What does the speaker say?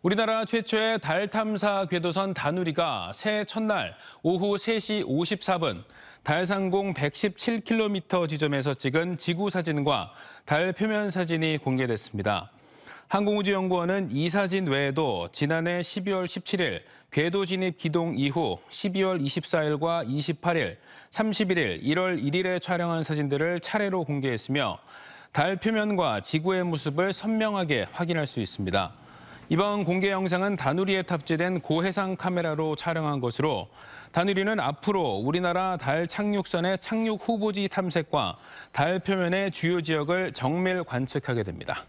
우리나라 최초의 달 탐사 궤도선 다누리가 새해 첫날 오후 3시 54분 달 상공 117km 지점에서 찍은 지구 사진과 달 표면 사진이 공개됐습니다. 항공우주연구원은 이 사진 외에도 지난해 12월 17일 궤도 진입 기동 이후 12월 24일과 28일, 31일, 1월 1일에 촬영한 사진들을 차례로 공개했으며 달 표면과 지구의 모습을 선명하게 확인할 수 있습니다. 이번 공개 영상은 다누리에 탑재된 고해상 카메라로 촬영한 것으로 다누리는 앞으로 우리나라 달 착륙선의 착륙 후보지 탐색과 달 표면의 주요 지역을 정밀 관측하게 됩니다.